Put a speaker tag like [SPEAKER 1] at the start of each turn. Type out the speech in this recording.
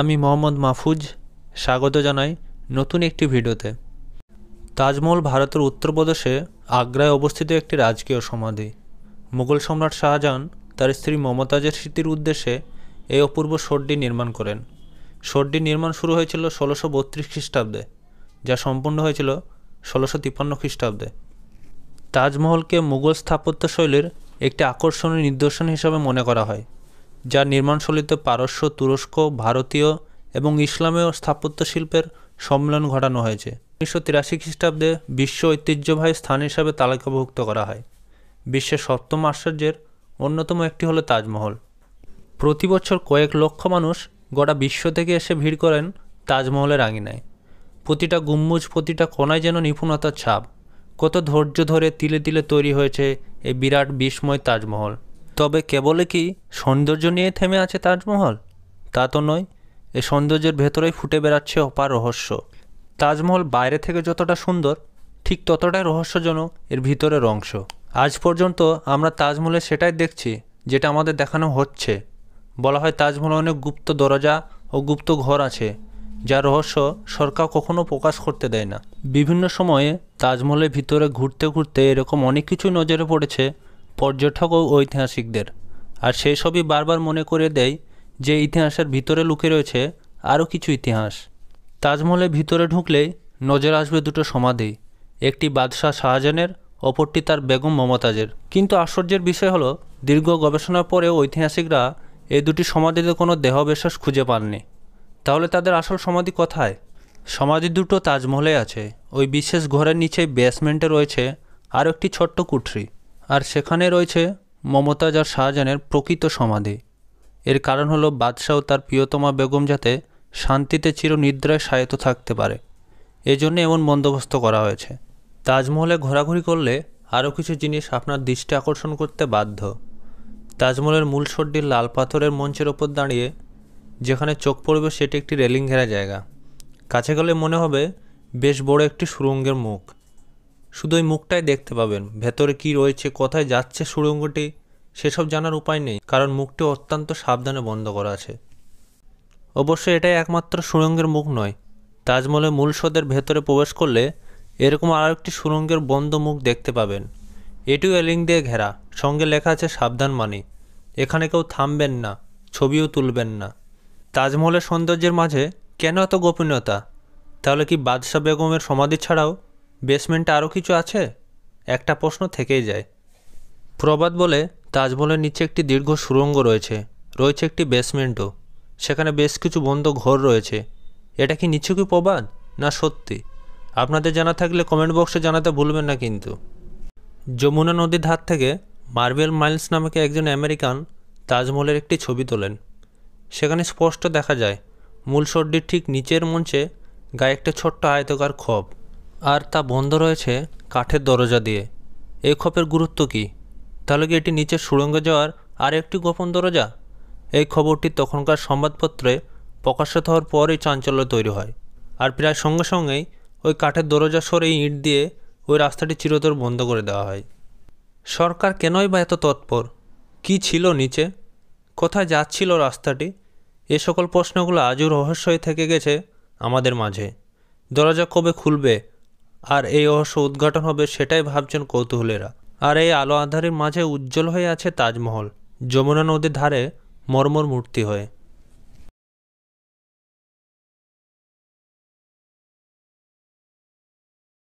[SPEAKER 1] আমি মোহাম্মদ মাহফুজ স্বাগত জানাই নতুন একটি ভিডিওতে তাজমহল ভারতের উত্তরপ্রদেশে আগ্রায় অবস্থিত একটি রাজকীয় সমাধি মুঘল সম্রাট শাহজাহান তার স্ত্রী মমতাজের স্মৃতির উদ্দেশ্যে এই অপূর্ব সর্ডি নির্মাণ করেন সর্ডি নির্মাণ শুরু হয়েছিল ষোলোশো বত্রিশ খ্রিস্টাব্দে যা সম্পূর্ণ হয়েছিল ষোলোশো তিপ্পান্ন খ্রিস্টাব্দে তাজমহলকে মুঘল স্থাপত্যশৈলীর একটি আকর্ষণীয় নিদর্শন হিসাবে মনে করা হয় যা নির্মাণশৈলীতে পারস্য তুরস্ক ভারতীয় এবং ইসলামীয় স্থাপত্য শিল্পের সম্মেলন ঘটানো হয়েছে উনিশশো তিরাশি খ্রিস্টাব্দে বিশ্ব ঐতিহ্যবাহী স্থান হিসাবে তালিকাভুক্ত করা হয় বিশ্বের সপ্তম আশ্চর্যের অন্যতম একটি হলো তাজমহল প্রতি বছর কয়েক লক্ষ মানুষ গোটা বিশ্ব থেকে এসে ভিড় করেন তাজমহলের আঙিনায় প্রতিটা গুম্বুজ প্রতিটা কোনায় যেন নিপুণতার ছাপ কত ধৈর্য ধরে তিলে তিলে তৈরি হয়েছে এই বিরাট বিস্ময় তাজমহল তবে কেবলে কি সৌন্দর্য নিয়ে থেমে আছে তাজমহল তা তো নয় এ সৌন্দর্যের ভেতরেই ফুটে বেড়াচ্ছে অপার রহস্য তাজমহল বাইরে থেকে যতটা সুন্দর ঠিক ততটাই রহস্যজনক এর ভিতরের অংশ আজ পর্যন্ত আমরা তাজমহলে সেটাই দেখছি যেটা আমাদের দেখানো হচ্ছে বলা হয় তাজমহলে অনেক গুপ্ত দরজা ও গুপ্ত ঘর আছে যা রহস্য সরকার কখনো প্রকাশ করতে দেয় না বিভিন্ন সময়ে তাজমহলের ভিতরে ঘুরতে ঘুরতে এরকম অনেক কিছু নজরে পড়েছে পর্যটক ও ঐতিহাসিকদের আর সেসবই বারবার মনে করে দেয় যে ইতিহাসের ভিতরে লুকে রয়েছে আরও কিছু ইতিহাস তাজমহলের ভিতরে ঢুকলে নজর আসবে দুটো সমাধি একটি বাদশাহ শাহজাহানের অপরটি তার বেগম মমতাজের কিন্তু আশ্চর্যের বিষয় হলো দীর্ঘ গবেষণার পরে ঐতিহাসিকরা এই দুটি সমাধিতে কোনো দেহবিশ্বাস খুঁজে পাননি তাহলে তাদের আসল সমাধি কোথায় সমাধি দুটো তাজমহলে আছে ওই বিশেষ ঘরের নিচে বেসমেন্টে রয়েছে আরও একটি ছোট্ট কুঠরি আর সেখানে রয়েছে মমতাজ আর শাহজাহানের প্রকৃত সমাধি এর কারণ হলো বাদশাহ তার প্রিয়তমা বেগম যাতে শান্তিতে চিরনিদ্রায় সায়ত থাকতে পারে এজন্য এমন বন্দোবস্ত করা হয়েছে তাজমহলে ঘোরাঘুরি করলে আরও কিছু জিনিস আপনার দৃষ্টি আকর্ষণ করতে বাধ্য তাজমহলের মূল সর্ডির লাল পাথরের মঞ্চের ওপর দাঁড়িয়ে যেখানে চোখ পড়বে সেটি একটি রেলিং ঘেরা জায়গা কাছে গেলে মনে হবে বেশ বড় একটি সুরঙ্গের মুখ শুধু ওই মুখটাই দেখতে পাবেন ভেতরে কি রয়েছে কোথায় যাচ্ছে সুড়ঙ্গটি সেসব জানার উপায় নেই কারণ মুখটি অত্যন্ত সাবধানে বন্ধ করা আছে অবশ্য এটাই একমাত্র সুড়ঙ্গের মুখ নয় তাজমহলের মূল সদের ভেতরে প্রবেশ করলে এরকম আরও একটি সুড়ঙ্গের বন্ধ মুখ দেখতে পাবেন এটিও এলিং দিয়ে ঘেরা সঙ্গে লেখা আছে সাবধান মানি এখানে কেউ থামবেন না ছবিও তুলবেন না তাজমহলের সৌন্দর্যের মাঝে কেন এত গোপনীয়তা তাহলে কি বাদশাহ বেগমের সমাধি ছাড়াও বেসমেন্টে আরও কিছু আছে একটা প্রশ্ন থেকেই যায় প্রবাদ বলে তাজমহলের নিচে একটি দীর্ঘ সুড়ঙ্গ রয়েছে রয়েছে একটি বেসমেন্টও সেখানে বেশ কিছু বন্ধ ঘর রয়েছে এটা কি কি প্রবাদ না সত্যি আপনাদের জানা থাকলে কমেন্ট বক্সে জানাতে ভুলবেন না কিন্তু যমুনা নদীর ধার থেকে মার্বেল মাইলস নামকে একজন আমেরিকান তাজমহলের একটি ছবি তোলেন সেখানে স্পষ্ট দেখা যায় মূল সর্দির ঠিক নিচের মঞ্চে গায়ে একটা ছোট্ট আয়তকার ক্ষোভ আর তা বন্ধ রয়েছে কাঠের দরজা দিয়ে এই খপের গুরুত্ব কি তাহলে কি এটি নিচের সুড়ঙ্গে যাওয়ার আর একটি গোপন দরজা এই খবরটি তখনকার সংবাদপত্রে প্রকাশিত হওয়ার পরই চাঞ্চল্য তৈরি হয় আর প্রায় সঙ্গে সঙ্গেই ওই কাঠের দরজা সরে ইট দিয়ে ওই রাস্তাটি চিরতর বন্ধ করে দেওয়া হয় সরকার কেনই বা এত তৎপর কি ছিল নিচে কোথায় যাচ্ছিল রাস্তাটি এ সকল প্রশ্নগুলো আজও রহস্যই থেকে গেছে আমাদের মাঝে দরজা কবে খুলবে আর এই রহস্য উদ্ঘাটন হবে সেটাই ভাবছেন কৌতূহলেরা আর এই আলো আধারের মাঝে উজ্জ্বল হয়ে আছে তাজমহল যমুনা নদীর ধারে মর্মর মূর্তি হয়ে